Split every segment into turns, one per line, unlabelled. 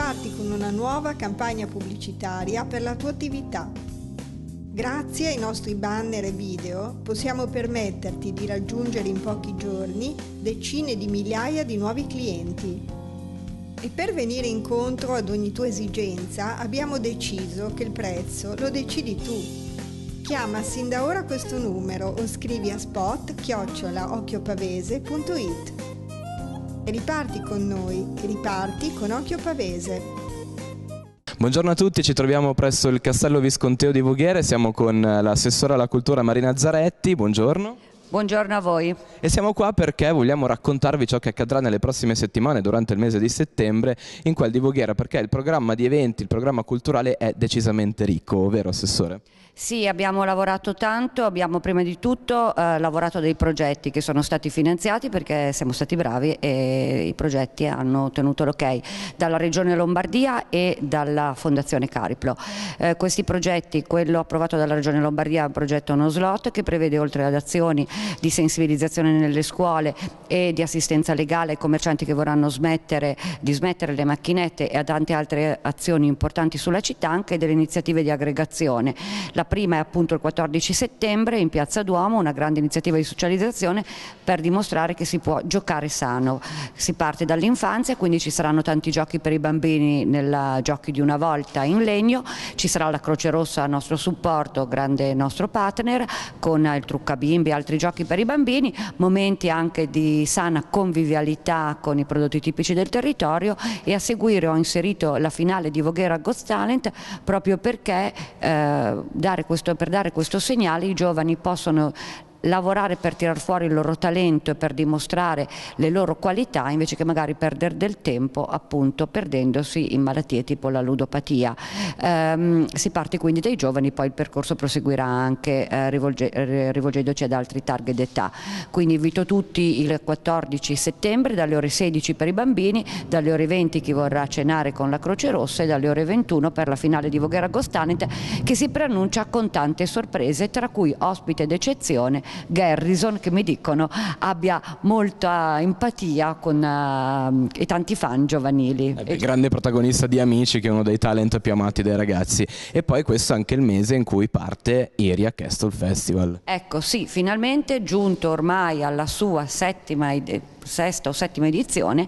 parti con una nuova campagna pubblicitaria per la tua attività. Grazie ai nostri banner e video possiamo permetterti di raggiungere in pochi giorni decine di migliaia di nuovi clienti. E per venire incontro ad ogni tua esigenza abbiamo deciso che il prezzo lo decidi tu. Chiama sin da ora questo numero o scrivi a spot chiocciolaocchiopavese.it e Riparti con noi, e riparti con Occhio Pavese.
Buongiorno a tutti, ci troviamo presso il Castello Visconteo di Voghiere, siamo con eh, l'assessore alla cultura Marina Zaretti, buongiorno.
Buongiorno a voi.
E siamo qua perché vogliamo raccontarvi ciò che accadrà nelle prossime settimane durante il mese di settembre in quel di Voghera, perché il programma di eventi, il programma culturale è decisamente ricco, vero Assessore?
Sì, abbiamo lavorato tanto, abbiamo prima di tutto eh, lavorato dei progetti che sono stati finanziati perché siamo stati bravi e i progetti hanno ottenuto l'ok dalla Regione Lombardia e dalla Fondazione Cariplo. Eh, questi progetti, quello approvato dalla Regione Lombardia è un progetto uno slot che prevede oltre ad azioni di sensibilizzazione nelle scuole e di assistenza legale ai commercianti che vorranno smettere, di smettere le macchinette e a tante altre azioni importanti sulla città, anche delle iniziative di aggregazione. La prima è appunto il 14 settembre in Piazza Duomo, una grande iniziativa di socializzazione per dimostrare che si può giocare sano. Si parte dall'infanzia, quindi ci saranno tanti giochi per i bambini nel giochi di una volta in legno, ci sarà la Croce Rossa a nostro supporto, grande nostro partner, con il trucca bimbi e altri giochi giochi per i bambini, momenti anche di sana convivialità con i prodotti tipici del territorio e a seguire ho inserito la finale di Voghera Ghost Talent proprio perché eh, dare questo, per dare questo segnale i giovani possono lavorare per tirar fuori il loro talento e per dimostrare le loro qualità invece che magari perdere del tempo appunto perdendosi in malattie tipo la ludopatia. Ehm, si parte quindi dai giovani, poi il percorso proseguirà anche eh, rivolge, rivolgendoci ad altri target d'età. Quindi invito tutti il 14 settembre dalle ore 16 per i bambini, dalle ore 20 chi vorrà cenare con la Croce Rossa e dalle ore 21 per la finale di Voghera Gostanet che si preannuncia con tante sorprese tra cui ospite d'eccezione Garrison che mi dicono abbia molta empatia con uh, i tanti fan giovanili. Eh beh,
grande protagonista di Amici che è uno dei talent più amati dai ragazzi e poi questo è anche il mese in cui parte Iria Castle Festival.
Ecco sì, finalmente giunto ormai alla sua settima edizione sesta o settima edizione,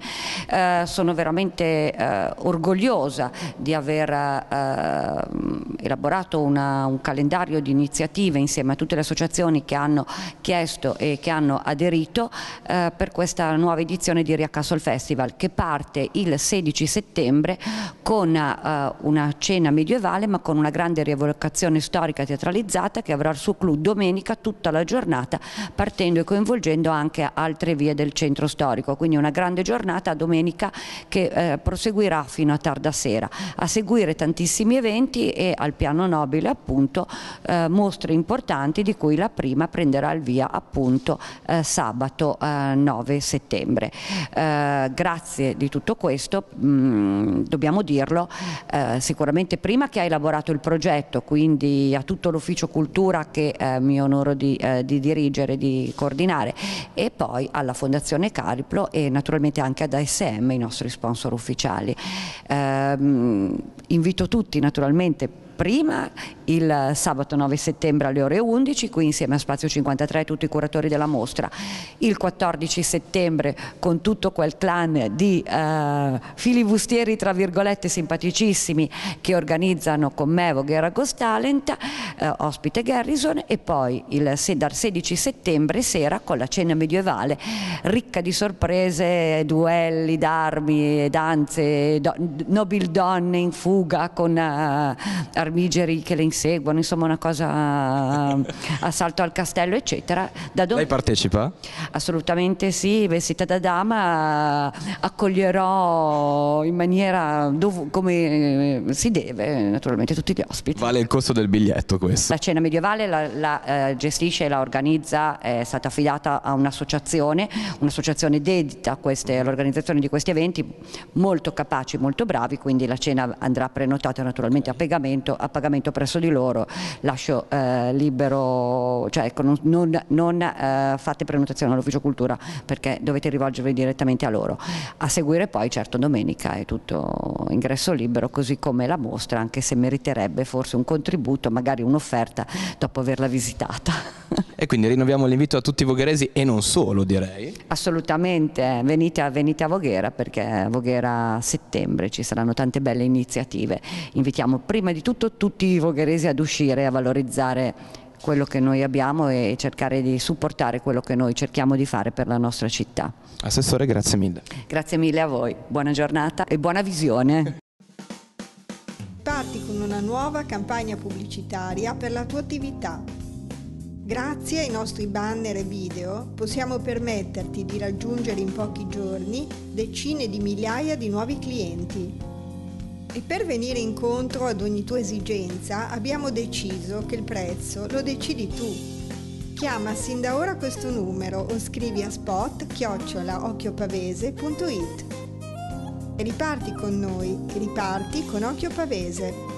eh, sono veramente eh, orgogliosa di aver eh, elaborato una, un calendario di iniziative insieme a tutte le associazioni che hanno chiesto e che hanno aderito eh, per questa nuova edizione di Riacastle Festival che parte il 16 settembre con eh, una cena medievale ma con una grande rievocazione storica teatralizzata che avrà il suo clou domenica tutta la giornata partendo e coinvolgendo anche altre vie del centro centro storico, quindi una grande giornata domenica che eh, proseguirà fino a tarda sera. A seguire tantissimi eventi e al piano nobile appunto eh, mostre importanti di cui la prima prenderà il via appunto eh, sabato 9 eh, settembre. Eh, grazie di tutto questo, mh, mm, dobbiamo dirlo, eh, sicuramente prima che ha elaborato il progetto, quindi a tutto l'ufficio cultura che mi onoro di, di dirigere, di coordinare e poi alla Fondazione Cariplo e naturalmente anche ad ASM, i nostri sponsor ufficiali. Eh, invito tutti naturalmente prima il sabato 9 settembre alle ore 11 qui insieme a Spazio 53 e tutti i curatori della mostra, il 14 settembre con tutto quel clan di eh, filibustieri tra virgolette simpaticissimi che organizzano con me Voghera Gostalent, eh, ospite Garrison e poi il, dal 16 settembre sera con la cena medievale ricca di sorprese, duelli d'armi, danze, do, nobildonne in fuga con eh, armigeri che le inseguono, insomma una cosa eh, assalto al castello, eccetera. Da dove... Lei partecipa? Assolutamente sì, vestita da dama accoglierò in maniera dov- come eh, si deve naturalmente tutti gli ospiti. Vale il
costo del biglietto questo? La
cena medievale la, la eh, gestisce e la organizza, è stata affidata a un'associazione, un'associazione dedita queste, all'organizzazione di questi eventi, molto capaci, molto bravi, quindi la cena andrà prenotata naturalmente a pagamento pagamento, a pagamento presso di loro lascio eh, libero, cioè ecco, non, non, non eh, fate prenotazione all'ufficio cultura perché dovete rivolgervi direttamente a loro. A seguire poi certo domenica è tutto ingresso libero così come la mostra anche se meriterebbe forse un contributo, magari un'offerta dopo averla visitata.
E quindi rinnoviamo l'invito a tutti i vogheresi e non solo direi.
Assolutamente, venite, venite a Voghera perché a Voghera a settembre ci saranno tante belle iniziative. Invitiamo prima di tutto tutti i vogheresi ad uscire a valorizzare quello che noi abbiamo e cercare di supportare quello che noi cerchiamo di fare per la nostra città. Assessore, grazie mille. Grazie mille a voi, buona giornata e buona visione.
Parti con una nuova campagna pubblicitaria per la tua attività Grazie ai nostri banner e video possiamo permetterti di raggiungere in pochi giorni decine di migliaia di nuovi clienti. E per venire incontro ad ogni tua esigenza abbiamo deciso che il prezzo lo decidi tu. Chiama sin da ora questo numero o scrivi a spot chiocciolaocchiopavese.it. Riparti con noi, riparti con Occhio Pavese.